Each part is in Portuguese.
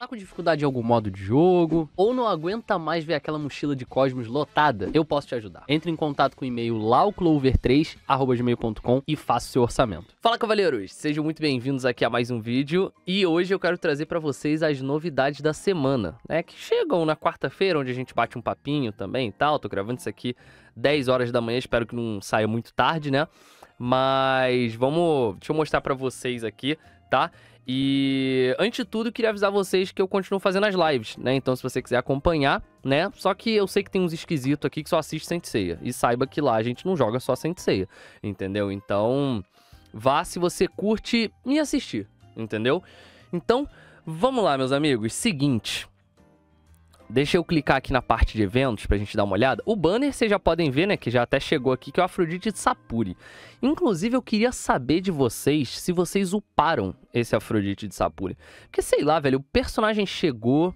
tá com dificuldade em algum modo de jogo, ou não aguenta mais ver aquela mochila de cosmos lotada, eu posso te ajudar. Entre em contato com o e-mail lauclover3.gmail.com e faça o seu orçamento. Fala, cavaleiros! Sejam muito bem-vindos aqui a mais um vídeo, e hoje eu quero trazer para vocês as novidades da semana, né, que chegam na quarta-feira, onde a gente bate um papinho também e tal, tô gravando isso aqui 10 horas da manhã, espero que não saia muito tarde, né, mas vamos, deixa eu mostrar para vocês aqui, tá? E antes de tudo, queria avisar vocês que eu continuo fazendo as lives, né? Então, se você quiser acompanhar, né? Só que eu sei que tem uns esquisitos aqui que só assiste ceia E saiba que lá a gente não joga só sem ceia, entendeu? Então, vá se você curte me assistir, entendeu? Então, vamos lá, meus amigos. Seguinte, Deixa eu clicar aqui na parte de eventos pra gente dar uma olhada. O banner vocês já podem ver, né, que já até chegou aqui, que é o Afrodite Sapuri. Inclusive, eu queria saber de vocês se vocês uparam esse Afrodite de Sapuri. Porque, sei lá, velho, o personagem chegou...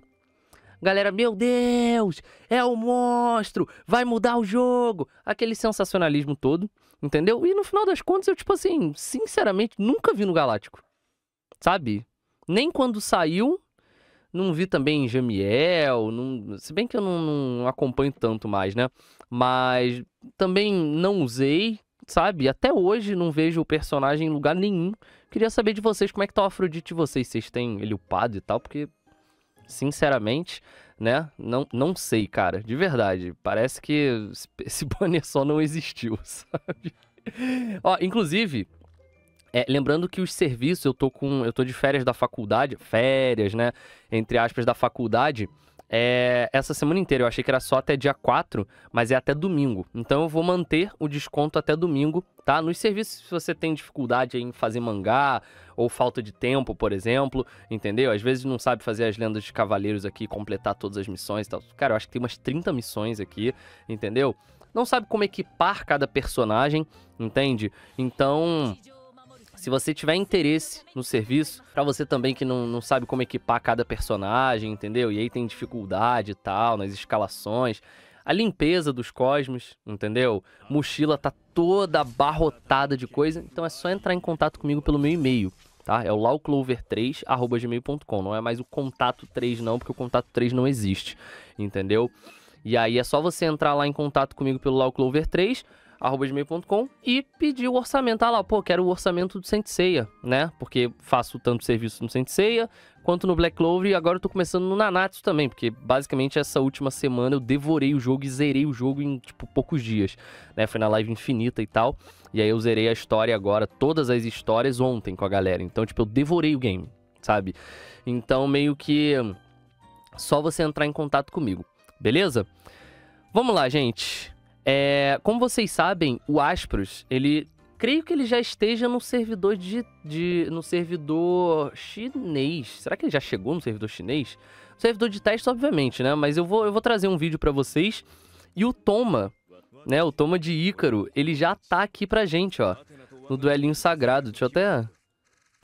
Galera, meu Deus, é o monstro, vai mudar o jogo. Aquele sensacionalismo todo, entendeu? E no final das contas, eu, tipo assim, sinceramente, nunca vi no Galáctico. Sabe? Nem quando saiu, não vi também Jamiel, não... se bem que eu não, não acompanho tanto mais, né? Mas também não usei, sabe? Até hoje não vejo o personagem em lugar nenhum. Queria saber de vocês como é que tá o Afrodite de vocês. Vocês têm ele upado e tal, porque, sinceramente, né? Não, não sei, cara. De verdade. Parece que esse banner só não existiu, sabe? Ó, inclusive, é, lembrando que os serviços, eu tô com. Eu tô de férias da faculdade, férias, né? Entre aspas, da faculdade. É, essa semana inteira. Eu achei que era só até dia 4, mas é até domingo. Então eu vou manter o desconto até domingo, tá? Nos serviços, se você tem dificuldade em fazer mangá ou falta de tempo, por exemplo, entendeu? Às vezes não sabe fazer as lendas de cavaleiros aqui, completar todas as missões e tal. Cara, eu acho que tem umas 30 missões aqui, entendeu? Não sabe como equipar cada personagem, entende? Então se você tiver interesse no serviço, para você também que não, não sabe como equipar cada personagem, entendeu? E aí tem dificuldade e tal, nas escalações. A limpeza dos cosmos, entendeu? Mochila tá toda abarrotada de coisa. Então é só entrar em contato comigo pelo meu e-mail tá? É o lauclover3@gmail.com, não é mais o contato 3 não, porque o contato 3 não existe, entendeu? E aí é só você entrar lá em contato comigo pelo lauclover3 gmail.com e pedir o orçamento. Ah lá, pô, quero o orçamento do Senseia, né? Porque faço tanto serviço no Senseia quanto no Black Clover e agora eu tô começando no Nanatsu também, porque basicamente essa última semana eu devorei o jogo e zerei o jogo em, tipo, poucos dias, né? Foi na live infinita e tal, e aí eu zerei a história agora, todas as histórias ontem com a galera. Então, tipo, eu devorei o game, sabe? Então, meio que só você entrar em contato comigo, beleza? Vamos lá, gente. É, como vocês sabem, o Aspros, ele. Creio que ele já esteja no servidor de, de. no servidor chinês. Será que ele já chegou no servidor chinês? Servidor de teste, obviamente, né? Mas eu vou, eu vou trazer um vídeo para vocês. E o Toma, né? O Toma de Ícaro, ele já tá aqui pra gente, ó. No duelinho sagrado. Deixa eu até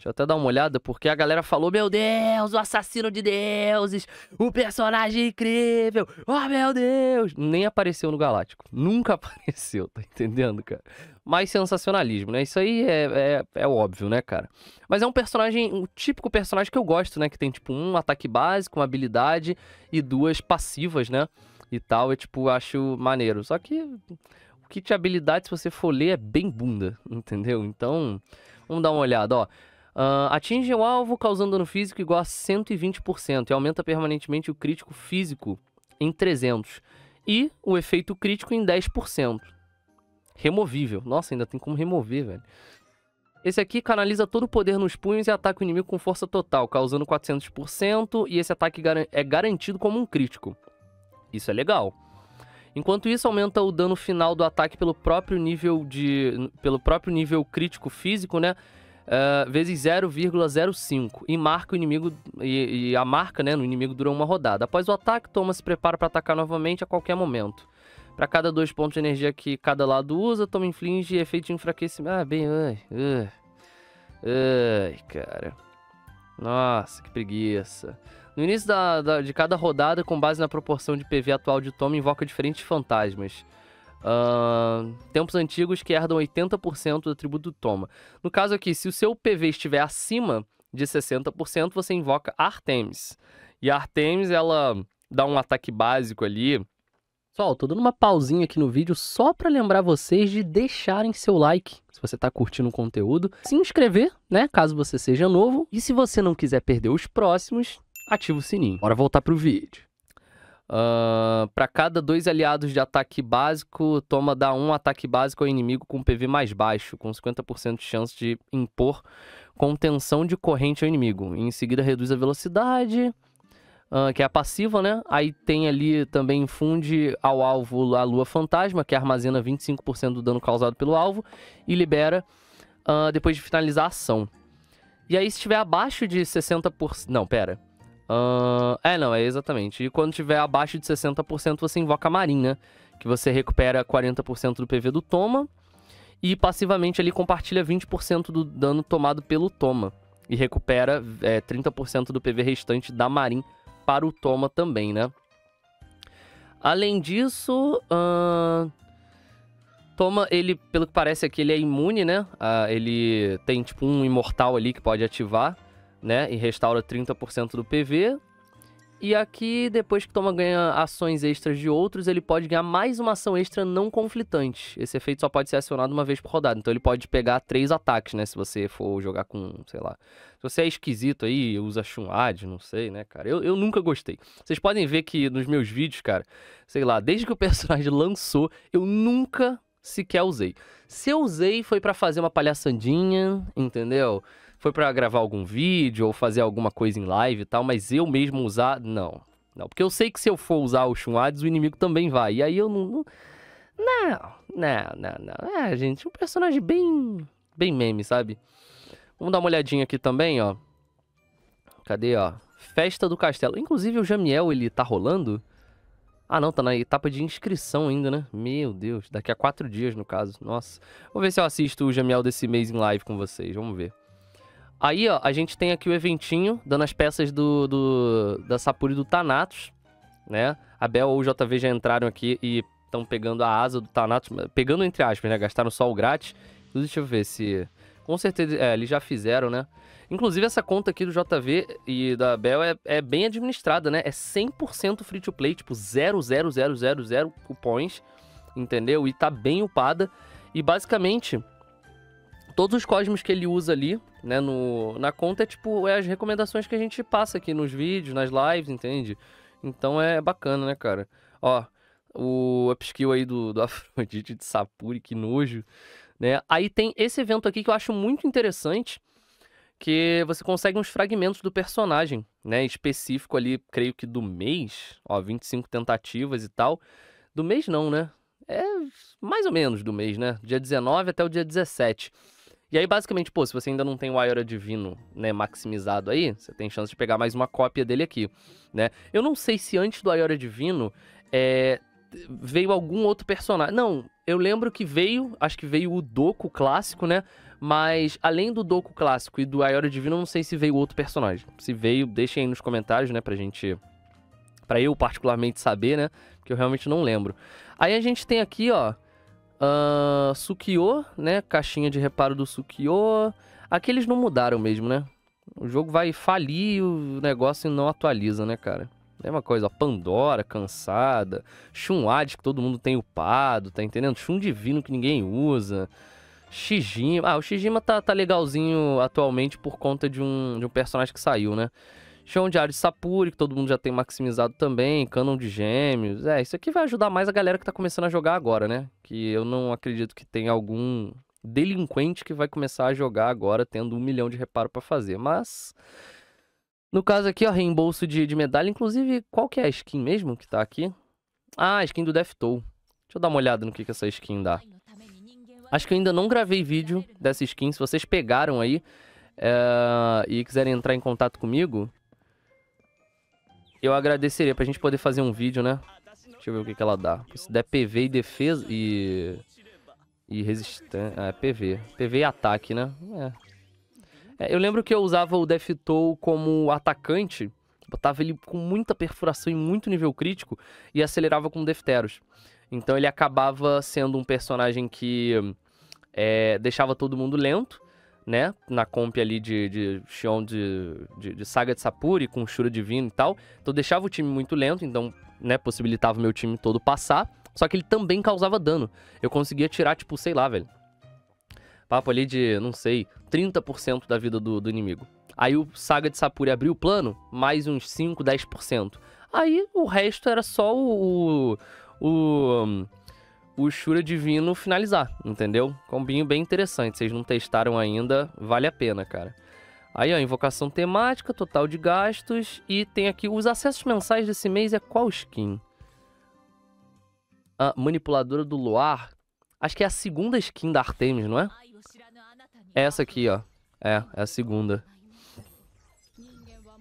Deixa eu até dar uma olhada, porque a galera falou: Meu Deus, o assassino de deuses, o personagem incrível, oh meu Deus! Nem apareceu no Galáctico. Nunca apareceu, tá entendendo, cara? Mais sensacionalismo, né? Isso aí é, é, é óbvio, né, cara? Mas é um personagem, um típico personagem que eu gosto, né? Que tem, tipo, um ataque básico, uma habilidade e duas passivas, né? E tal, eu, tipo, acho maneiro. Só que o kit de habilidade, se você for ler, é bem bunda, entendeu? Então, vamos dar uma olhada, ó. Uh, atinge o alvo causando dano físico igual a 120% e aumenta permanentemente o crítico físico em 300 e o efeito crítico em 10%. Removível. Nossa, ainda tem como remover, velho. Esse aqui canaliza todo o poder nos punhos e ataca o inimigo com força total, causando 400% e esse ataque é garantido como um crítico. Isso é legal. Enquanto isso, aumenta o dano final do ataque pelo próprio nível de pelo próprio nível crítico físico, né? uh, vezes 0,05 e marca o inimigo e, e, a marca né, no inimigo dura uma rodada. Após o ataque, Thomas se prepara para atacar novamente a qualquer momento. Para cada dois pontos de energia que cada lado usa, Thomas inflige efeito de enfraquecimento. Ah, bem, ai, cara. Nossa, que preguiça. No início da, da, de cada rodada, com base na proporção de PV atual de Tom, invoca diferentes fantasmas. Uh, tempos antigos que herdam 80% do atributo do toma. No caso aqui, se o seu PV estiver acima de 60%, você invoca Artemis. E a Artemis, ela dá um ataque básico ali. Pessoal, tô dando uma pausinha aqui no vídeo só para lembrar vocês de deixarem seu like, se você tá curtindo o conteúdo, se inscrever, né, caso você seja novo, e se você não quiser perder os próximos, ativa o sininho. Bora voltar pro vídeo. Uh, para cada dois aliados de ataque básico, toma dá um ataque básico ao inimigo com PV mais baixo, com 50% de chance de impor contenção de corrente ao inimigo. E em seguida, reduz a velocidade, uh, que é a passiva, né? Aí tem ali também infunde ao alvo a lua fantasma, que armazena 25% do dano causado pelo alvo e libera uh, depois de finalizar a ação. E aí, se estiver abaixo de 60%. Não, pera. Uh, é, não, é exatamente. E quando tiver abaixo de 60%, você invoca a Marinha, né? que você recupera 40% do PV do Toma. E passivamente ele compartilha 20% do dano tomado pelo Toma. E recupera é, 30% do PV restante da Marin para o Toma também, né? Além disso, uh... Toma, ele, pelo que parece aqui, ele é imune, né? Uh, ele tem tipo um imortal ali que pode ativar né? E restaura 30% do PV. E aqui, depois que toma ganha ações extras de outros, ele pode ganhar mais uma ação extra não conflitante. Esse efeito só pode ser acionado uma vez por rodada. Então ele pode pegar três ataques, né? Se você for jogar com, sei lá. Se você é esquisito aí, usa Shunad, não sei, né, cara? Eu, eu nunca gostei. Vocês podem ver que nos meus vídeos, cara, sei lá, desde que o personagem lançou, eu nunca sequer usei. Se eu usei, foi para fazer uma palhaçandinha entendeu? foi para gravar algum vídeo ou fazer alguma coisa em live e tal, mas eu mesmo usar, não. Não, porque eu sei que se eu for usar o Shunades, o inimigo também vai. E aí eu não. Não, não, não, não. É, gente, um personagem bem. bem meme, sabe? Vamos dar uma olhadinha aqui também, ó. Cadê, ó? Festa do Castelo. Inclusive, o Jamiel, ele tá rolando? Ah, não, tá na etapa de inscrição ainda, né? Meu Deus, daqui a quatro dias, no caso. Nossa. Vou ver se eu assisto o Jamiel desse mês em live com vocês. Vamos ver. Aí, ó, a gente tem aqui o eventinho, dando as peças do, do da Sapuri do Thanatos, né? A Bel ou o JV já entraram aqui e estão pegando a asa do Thanatos, pegando entre aspas, né? Gastaram só o grátis. Deixa eu ver se... Com certeza, é, eles já fizeram, né? Inclusive, essa conta aqui do JV e da Bel é, é bem administrada, né? É 100% free to play, tipo 0,0000 cupons, entendeu? E tá bem upada. E basicamente, todos os cosmos que ele usa ali, né, no, na conta, é tipo, é as recomendações que a gente passa aqui nos vídeos, nas lives, entende? Então é bacana, né, cara? Ó, o upskill aí do, do Afrodite de Sapuri, que nojo, né? Aí tem esse evento aqui que eu acho muito interessante, que você consegue uns fragmentos do personagem, né, específico ali, creio que do mês, ó, 25 tentativas e tal. Do mês não, né? É mais ou menos do mês, né? Dia 19 até o dia 17. E aí, basicamente, pô, se você ainda não tem o Aiora Divino, né, maximizado aí, você tem chance de pegar mais uma cópia dele aqui, né? Eu não sei se antes do Aiora Divino é, veio algum outro personagem. Não, eu lembro que veio, acho que veio o Doku clássico, né? Mas além do Doku clássico e do Aiora Divino, não sei se veio outro personagem. Se veio, deixem aí nos comentários, né, pra gente. Pra eu particularmente saber, né? Porque eu realmente não lembro. Aí a gente tem aqui, ó. Uh, ah, Sukiô, né? Caixinha de reparo do Sukiô. Aqui eles não mudaram mesmo, né? O jogo vai falir o negócio e não atualiza, né, cara? Mesma coisa, ó, Pandora, cansada. Shun Hades, que todo mundo tem upado, tá entendendo? Shun Divino, que ninguém usa. Shijima. Ah, o Shijima tá, tá legalzinho atualmente por conta de um, de um personagem que saiu, né? chão de Ares Sapuri, que todo mundo já tem maximizado também, Canon de Gêmeos. É, isso aqui vai ajudar mais a galera que tá começando a jogar agora, né? Que eu não acredito que tenha algum delinquente que vai começar a jogar agora tendo um milhão de reparo para fazer, mas... No caso aqui, ó, reembolso de, de medalha. Inclusive, qual que é a skin mesmo que tá aqui? Ah, a skin do Death Toll. Deixa eu dar uma olhada no que, que essa skin dá. Acho que eu ainda não gravei vídeo dessa skin. Se vocês pegaram aí é... e quiserem entrar em contato comigo, eu agradeceria pra gente poder fazer um vídeo, né? Deixa eu ver o que, que ela dá. Se der PV e defesa e... E resistência... Ah, é PV. PV e ataque, né? É. é. Eu lembro que eu usava o Deftow como atacante. Botava ele com muita perfuração e muito nível crítico. E acelerava com Defteros. Então ele acabava sendo um personagem que... É, deixava todo mundo lento né? Na comp ali de, de Xion de, de, de, Saga de Sapuri com Shura Divino e tal. Então deixava o time muito lento, então, né, possibilitava o meu time todo passar. Só que ele também causava dano. Eu conseguia tirar, tipo, sei lá, velho. Papo ali de, não sei, 30% da vida do, do inimigo. Aí o Saga de Sapuri abriu o plano, mais uns 5, 10%. Aí o resto era só o. o, o o Shura Divino finalizar, entendeu? Combinho bem interessante. Vocês não testaram ainda, vale a pena, cara. Aí, ó, invocação temática, total de gastos. E tem aqui os acessos mensais desse mês é qual skin? A manipuladora do Luar. Acho que é a segunda skin da Artemis, não é? É essa aqui, ó. É, é a segunda.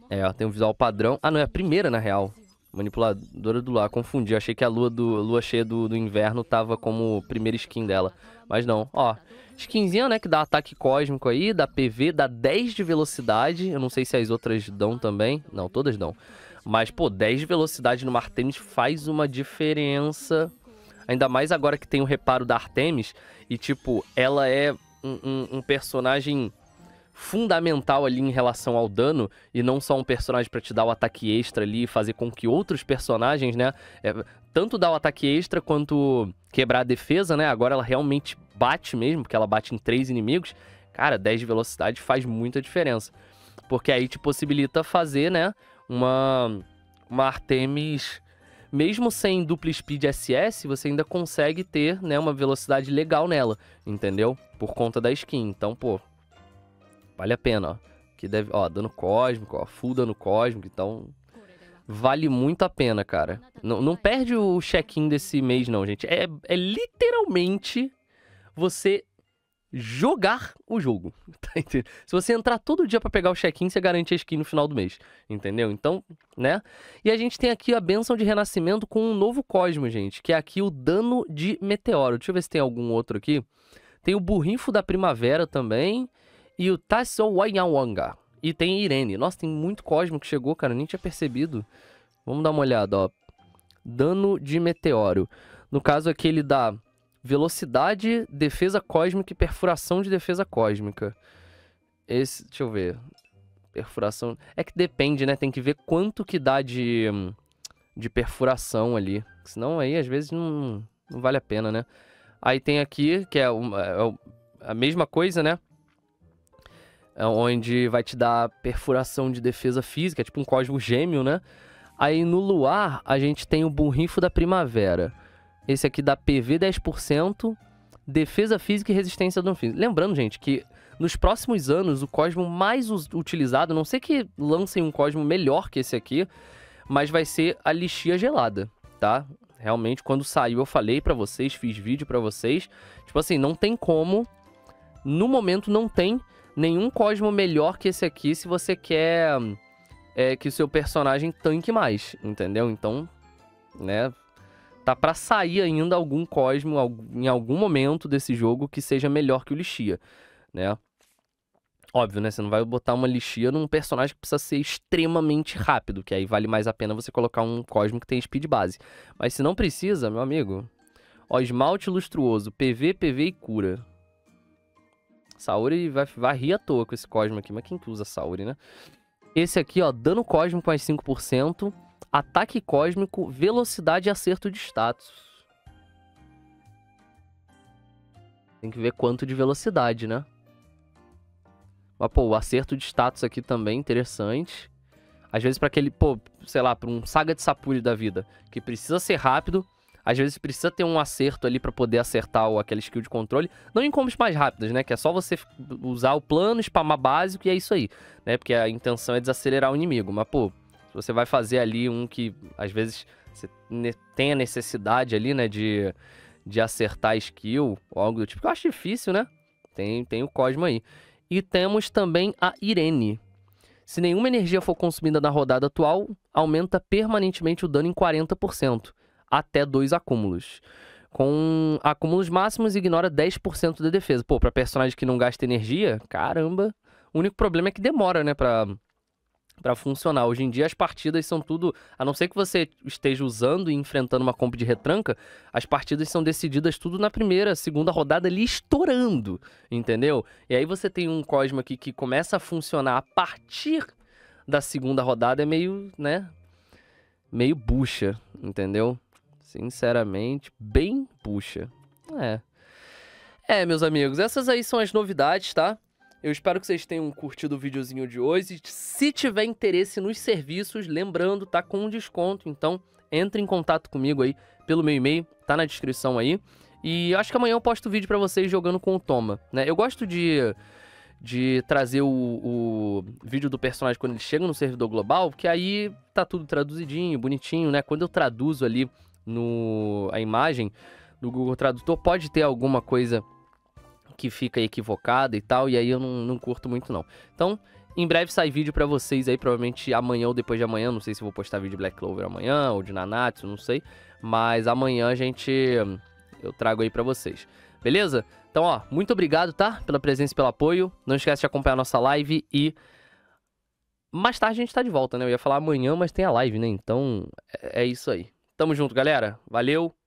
É, ó, tem um visual padrão. Ah, não, é a primeira, na real. Manipuladora do lá, confundi. achei que a lua, do, lua cheia do, do inverno tava como primeira skin dela. Mas não, ó. Skinzinha, né, que dá ataque cósmico aí, dá PV, dá 10 de velocidade. Eu não sei se as outras dão também. Não, todas dão. Mas, pô, 10 de velocidade no Artemis faz uma diferença. Ainda mais agora que tem o reparo da Artemis. E, tipo, ela é um, um, um personagem fundamental ali em relação ao dano e não só um personagem para te dar o ataque extra ali e fazer com que outros personagens, né, é, tanto dar o ataque extra quanto quebrar a defesa, né? Agora ela realmente bate mesmo, porque ela bate em três inimigos. Cara, 10 de velocidade faz muita diferença. Porque aí te possibilita fazer, né, uma uma Artemis mesmo sem dupla speed SS, você ainda consegue ter, né, uma velocidade legal nela, entendeu? Por conta da skin. Então, pô, Vale a pena, ó. Que deve, ó, dano cósmico, ó, full dano cósmico, então vale muito a pena, cara. Não, não perde o check-in desse mês, não, gente. É, é literalmente você jogar o jogo. Tá Se você entrar todo dia para pegar o check-in, você garante a skin no final do mês. Entendeu? Então, né? E a gente tem aqui a benção de renascimento com um novo cosmo, gente. Que é aqui o dano de meteoro. Deixa eu ver se tem algum outro aqui. Tem o burrinfo da primavera também. E o Tasso Wanyawanga. E tem Irene. Nossa, tem muito Cosmo que chegou, cara. nem tinha percebido. Vamos dar uma olhada, ó. Dano de meteoro. No caso aqui, ele dá velocidade, defesa cósmica e perfuração de defesa cósmica. Esse, deixa eu ver. Perfuração. É que depende, né? Tem que ver quanto que dá de, de perfuração ali. Senão aí, às vezes, não, não vale a pena, né? Aí tem aqui, que é, uma, é a mesma coisa, né? É onde vai te dar perfuração de defesa física, é tipo um cosmo gêmeo, né? Aí no luar a gente tem o burrifo da primavera. Esse aqui dá PV 10%, defesa física e resistência do físico. Lembrando, gente, que nos próximos anos o cosmo mais utilizado, não sei que lancem um cosmo melhor que esse aqui, mas vai ser a lixia gelada, tá? Realmente quando saiu eu falei para vocês, fiz vídeo para vocês. Tipo assim, não tem como no momento não tem nenhum Cosmo melhor que esse aqui se você quer é, que o seu personagem tanque mais, entendeu? Então, né? Tá pra sair ainda algum Cosmo em algum momento desse jogo que seja melhor que o Lixia, né? Óbvio, né? Você não vai botar uma lixia num personagem que precisa ser extremamente rápido, que aí vale mais a pena você colocar um Cosmo que tem speed base. Mas se não precisa, meu amigo, ó, esmalte lustruoso, PV, PV e cura. Saori vai, vai rir à toa com esse Cosmo aqui, mas quem que usa Saori, né? Esse aqui, ó, dano cósmico mais 5%, ataque cósmico, velocidade e acerto de status. Tem que ver quanto de velocidade, né? Mas, pô, o acerto de status aqui também interessante. Às vezes para aquele, pô, sei lá, para um saga de sapuri da vida, que precisa ser rápido, às vezes precisa ter um acerto ali para poder acertar o, aquele skill de controle. Não em combos mais rápidos, né? Que é só você usar o plano, spamar básico e é isso aí, né? Porque a intenção é desacelerar o inimigo. Mas, pô, se você vai fazer ali um que às vezes você tem a necessidade ali, né, de, de acertar skill ou algo do tipo, que eu acho difícil, né? Tem, tem o Cosmo aí. E temos também a Irene. Se nenhuma energia for consumida na rodada atual, aumenta permanentemente o dano em 40% até dois acúmulos. Com acúmulos máximos, ignora 10% da defesa. Pô, pra personagem que não gasta energia, caramba. O único problema é que demora, né, pra, pra funcionar. Hoje em dia as partidas são tudo. A não ser que você esteja usando e enfrentando uma comp de retranca, as partidas são decididas tudo na primeira, segunda rodada ali estourando, entendeu? E aí você tem um Cosmo aqui que começa a funcionar a partir da segunda rodada, é meio, né? Meio bucha, entendeu? Sinceramente, bem puxa. É. É, meus amigos, essas aí são as novidades, tá? Eu espero que vocês tenham curtido o videozinho de hoje. Se tiver interesse nos serviços, lembrando, tá com um desconto, então entre em contato comigo aí pelo meu e-mail, tá na descrição aí. E acho que amanhã eu posto vídeo para vocês jogando com o Toma, né? Eu gosto de de trazer o, o, vídeo do personagem quando ele chega no servidor global, que aí tá tudo traduzidinho, bonitinho, né? Quando eu traduzo ali no a imagem do Google Tradutor, pode ter alguma coisa que fica equivocada e tal, e aí eu não, não curto muito não. Então, em breve sai vídeo para vocês aí, provavelmente amanhã ou depois de amanhã, não sei se vou postar vídeo de Black Clover amanhã ou de Nanatsu, não sei, mas amanhã a gente eu trago aí para vocês. Beleza? Então, ó, muito obrigado, tá? Pela presença e pelo apoio. Não esquece de acompanhar a nossa live e mais tarde a gente tá de volta, né? Eu ia falar amanhã, mas tem a live, né? Então, é, é isso aí. Tamo junto, galera. Valeu.